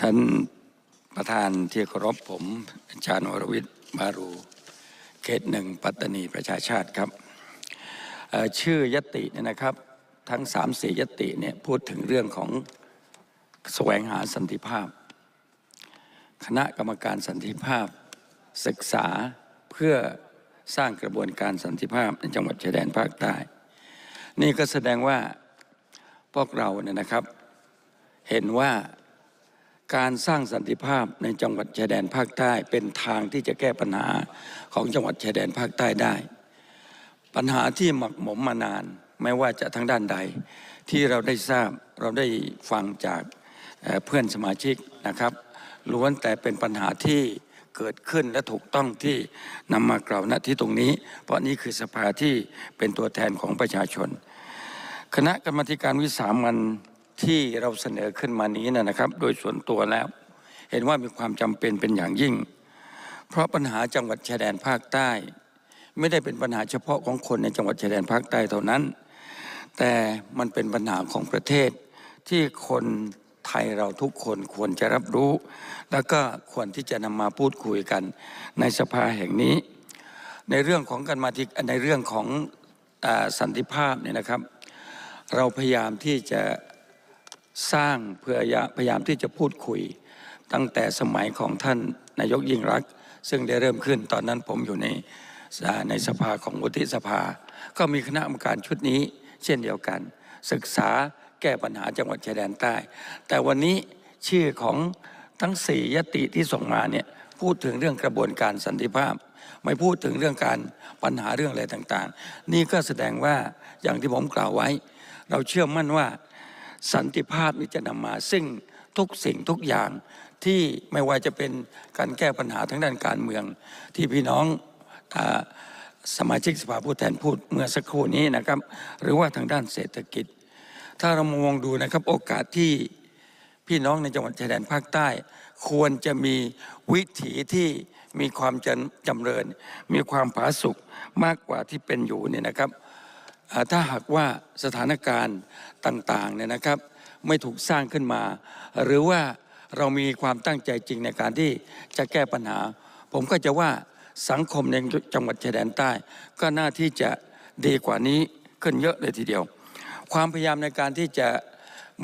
ท่านประธานที่เคารพผมอา์วรวิทย์มารู เขตหนึ่ง ปัตตานีประชาชาติครับ ชื่อยติเนี่ยนะครับทั้งสามสี่ยติเนี่ยพูดถึงเรื่องของแสวงหาสันติภาพ คณะกรรมการสันติภาพศึกษาเพื่อสร้างกระบวนการสันติภาพ ในจังหวัดชายแดนภาคใต้นี่ก็แสดงว่าพวกเราเนี่ยนะครับเห็นว่าการสร้างสันติภาพในจังหวัดชายแดนภาคใต้ เป็นทางที่จะแก้ปัญหาของจังหวัดชายแดนภาคใต้ได้ ปัญหาที่หมักหมมมานานไม่ว่าจะทั้งด้านใด ที่เราได้ทราบเราได้ฟังจากเพื่อนสมาชิกนะครับล้วนแต่เป็นปัญหาที่เกิดขึ้นและถูกต้องที่นำมากล่าวณที่ตรงนี้ เพราะนี่คือสภาที่เป็นตัวแทนของประชาชน คณะกรรมการวิสามันที่เราเสนอขึ้นมานี้นะครับ โดยส่วนตัวแล้วเห็นว่ามีความจำเป็นเป็นอย่างยิ่ง เพราะปัญหาจังหวัดชายแดนภาคใต้ ไม่ได้เป็นปัญหาเฉพาะของคนในจังหวัดชายแดนภาคใต้เท่านั้น แต่มันเป็นปัญหาของประเทศที่คนไทยเราทุกคนควรจะรับรู้ แล้วก็ควรที่จะนำมาพูดคุยกันในสภาแห่งนี้ ในเรื่องของการมาทิในเรื่องของสันติภาพเนี่ยนะครับ เราพยายามที่จะสร้างเพื่อพยายามที่จะพูดคุย ตั้งแต่สมัยของท่านนายกยิ่งรัก ซึ่งได้เริ่มขึ้นตอนนั้นผมอยู่ใน ในสภาของวุฒิสภา ก็มีคณะกรรมการชุดนี้ เช่นเดียวกัน ศึกษาแก้ปัญหาจังหวัดชายแดนใต้ แต่วันนี้ชื่อของทั้งสี่ยติที่ส่งมาเนี่ยพูดถึงเรื่องกระบวนการสันติภาพ ไม่พูดถึงเรื่องการปัญหาเรื่องอะไรต่างๆ นี่ก็แสดงว่าอย่างที่ผมกล่าวไว้ เราเชื่อมั่นว่าสันติภาพนี้จะนำมาซึ่งทุกสิ่งทุกอย่างที่ไม่ว่าจะเป็นการแก้ปัญหาทางด้านการเมือง ที่พี่น้องสมาชิกสภาผู้แทนพูดเมื่อสักครู่นี้นะครับ หรือว่าทางด้านเศรษฐกิจ ถ้าเรามองดูนะครับโอกาสที่พี่น้องในจังหวัดชายแดนภาคใต้ ควรจะมีวิถีที่มีความจำเริญ มีความผาสุกมากกว่าที่เป็นอยู่เนี่ยนะครับถ้าหากว่าสถานการณ์ต่างๆเนี่ยนะครับ ไม่ถูกสร้างขึ้นมา หรือว่าเรามีความตั้งใจจริงในการที่จะแก้ปัญหา ผมก็จะว่าสังคมในจังหวัดชายแดนใต้ ก็น่าที่จะดีกว่านี้ขึ้นเยอะเลยทีเดียว ความพยายามในการที่จะ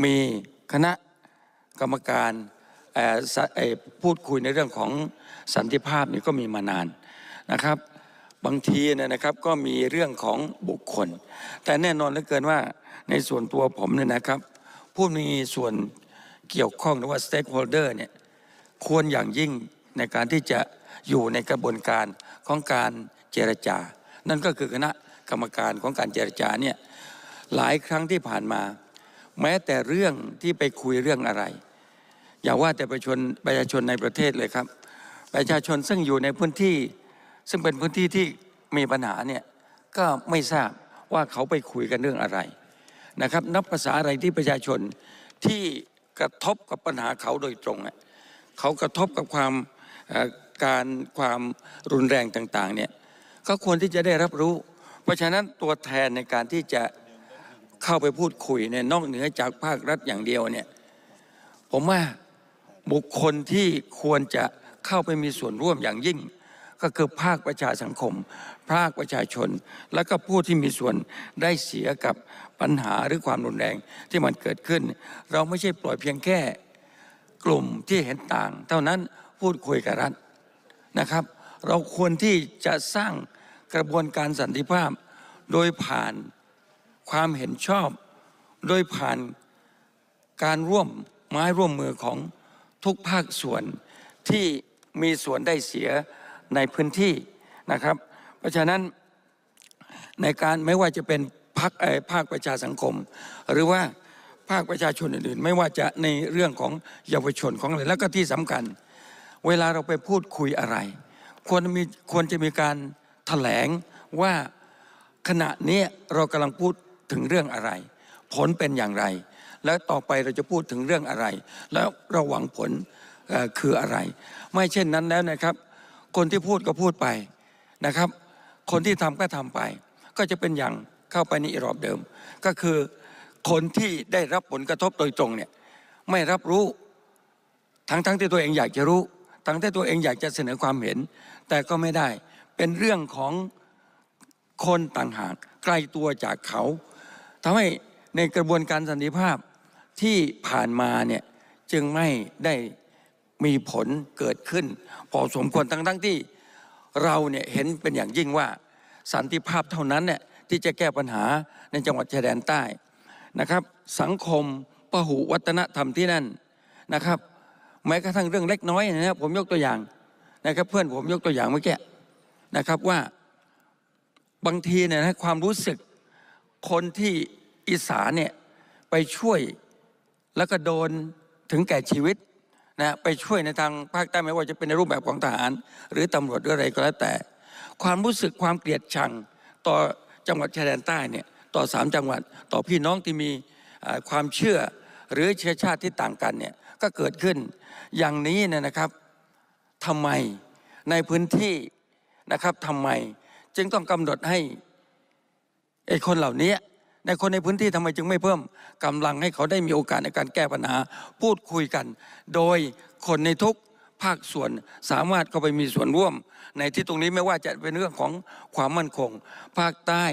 มีคณะกรรมการพูดคุยในเรื่องของสันติภาพนี่ก็มีมานานนะครับบางทีเนี่ยนะครับก็มีเรื่องของบุคคล แต่แน่นอนเหลือเกินว่าในส่วนตัวผมเนี่ยนะครับ ผู้มีส่วนเกี่ยวข้องหรือว่าสเต็กโฮลเดอร์เนี่ยควรอย่างยิ่งในการที่จะอยู่ในกระบวนการของการเจรจา นั่นก็คือคณะกรรมการของการเจรจาเนี่ยหลายครั้งที่ผ่านมา แม้แต่เรื่องที่ไปคุยเรื่องอะไร อย่าว่าแต่ประชาชนประชาชนในประเทศเลยครับ ประชาชนซึ่งอยู่ในพื้นที่ซึ่งเป็นพื้นที่ที่มีปัญหาเนี่ยก็ไม่ทราบว่าเขาไปคุยกันเรื่องอะไรนะครับ นับภาษาอะไรที่ประชาชนที่กระทบกับปัญหาเขาโดยตรงเขากระทบกับความการความรุนแรงต่างๆเนี่ยก็ควรที่จะได้รับรู้ เพราะฉะนั้นตัวแทนในการที่จะเข้าไปพูดคุยเนี่ยนอกเหนือจากภาครัฐอย่างเดียวเนี่ยผมว่าบุคคลที่ควรจะเข้าไปมีส่วนร่วมอย่างยิ่งก็คือภาคประชาสังคม ภาคประชาชน และก็ผู้ที่มีส่วนได้เสียกับปัญหาหรือความรุนแรงที่มันเกิดขึ้น เราไม่ใช่ปล่อยเพียงแค่ กลุ่มที่เห็นต่างเท่านั้นพูดคุยกับรัฐนะครับ เราควรที่จะสร้างกระบวนการสันติภาพ โดยผ่านความเห็นชอบ โดยผ่านการร่วมไม้ร่วมมือของทุกภาคส่วนที่มีส่วนได้เสียในพื้นที่นะครับ เพราะฉะนั้นในการไม่ว่าจะเป็นภาคภาคประชาสังคม หรือว่าภาคประชาชนอื่น ๆ ไม่ว่าจะในเรื่องของเยาวชนของอะไรแล้วก็ที่สำคัญ เวลาเราไปพูดคุยอะไร ควรมีควรจะมีการถแถลงว่าขณะนี้เรากำลังพูดถึงเรื่องอะไร ผลเป็นอย่างไร และต่อไปเราจะพูดถึงเรื่องอะไร แล้วเราหวังผลคืออะไร ไม่เช่นนั้นแล้วนะครับคนที่พูดก็พูดไปนะครับ คนที่ทำก็ทำไป ก็จะเป็นอย่างเข้าไปในอีรอบเดิม ก็คือคนที่ได้รับผลกระทบโดยตรงเนี่ยไม่รับรู้ ทั้งทั้งที่ตัวเองอยากจะรู้ ทั้งที่ตัวเองอยากจะเสนอความเห็น แต่ก็ไม่ได้ เป็นเรื่องของคนต่างหากไกลตัวจากเขาทำให้ในกระบวนการสันติภาพที่ผ่านมาเนี่ยจึงไม่ได้มีผลเกิดขึ้น พอสมควรทั้งทั้งที่ เราเนี่ยเห็นเป็นอย่างยิ่งว่า สันติภาพเท่านั้นเนี่ยที่จะแก้ปัญหาในจังหวัดชายแดนใต้นะครับ สังคมปหุวัฒนธรรมที่นั่นนะครับแม้กระทั่งเรื่องเล็กน้อยนะครับผมยกตัวอย่างนะครับเพื่อนผมยกตัวอย่างเมื่อกี้นะครับว่าบางทีเนี่ยนะความรู้สึก คนที่อีสานเนี่ยไปช่วยแล้วก็โดนถึงแก่ชีวิตนะไปช่วยในทางภาคใต้ไม่ว่าจะเป็นในรูปแบบของทหารหรือตำรวจหรืออะไรก็แล้วแต่ ความรู้สึกความเกลียดชังต่อจังหวัดชายแดนใต้เนี่ยต่อสามจังหวัด ต่อพี่น้องที่มีความเชื่อหรือเชื้อชาติที่ต่างกันเนี่ยก็เกิดขึ้น อย่างนี้เนี่ยนะครับทำไมในพื้นที่นะครับทำไม จึงต้องกำหนดให้ไอ้คนเหล่านี้ในคนในพื้นที่ทำไมจึงไม่เพิ่มกำลังให้เขาได้มีโอกาสในการแก้ปัญหาพูดคุยกัน โดยคนในทุกภาคส่วนสามารถเข้าไปมีส่วนร่วม ในที่ตรงนี้ไม่ว่าจะเป็นเรื่องของความมั่นคง ภาคใต้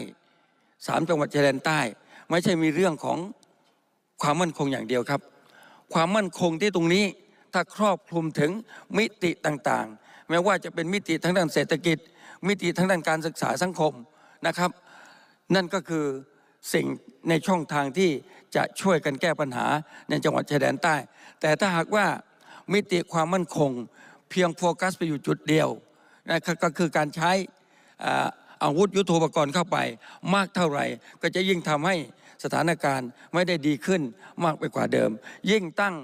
สามจังหวัดชายแดนใต้ ไม่ใช่มีเรื่องของความมั่นคงอย่างเดียวครับ ความมั่นคงที่ตรงนี้ถ้าครอบคลุมถึงมิติต่างๆไม่ว่าจะเป็นมิติทั้งด้านเศรษฐกิจ มิติทั้งด้านการศึกษาสังคมนะครับ นั่นก็คือสิ่งในช่องทางที่จะช่วยกันแก้ปัญหา ในจังหวัดชายแดนใต้ แต่ถ้าหากว่ามิติความมั่นคง เพียงโฟกัสไปอยู่จุดเดียวนะก็คือการใช้อาวุธยุโทโธปกรณ์เข้าไป มากเท่าไหร่ ก็จะยิ่งทำให้สถานการณ์ไม่ได้ดีขึ้นมากไปกว่าเดิม ยิ่งตั้ง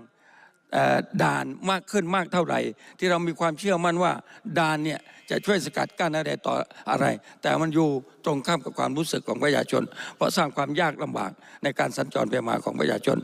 ด่านมากขึ้นมากเท่าไหร่ ที่เรามีความเชื่อมั่นว่า ด่านเนี่ยจะช่วยสกัดกั้นอะไรต่ออะไร แต่มันอยู่ตรงข้ามกับความรู้สึกของประชาชน เพราะสร้างความยากลำบากในการสัญจรไปมาของประชาชน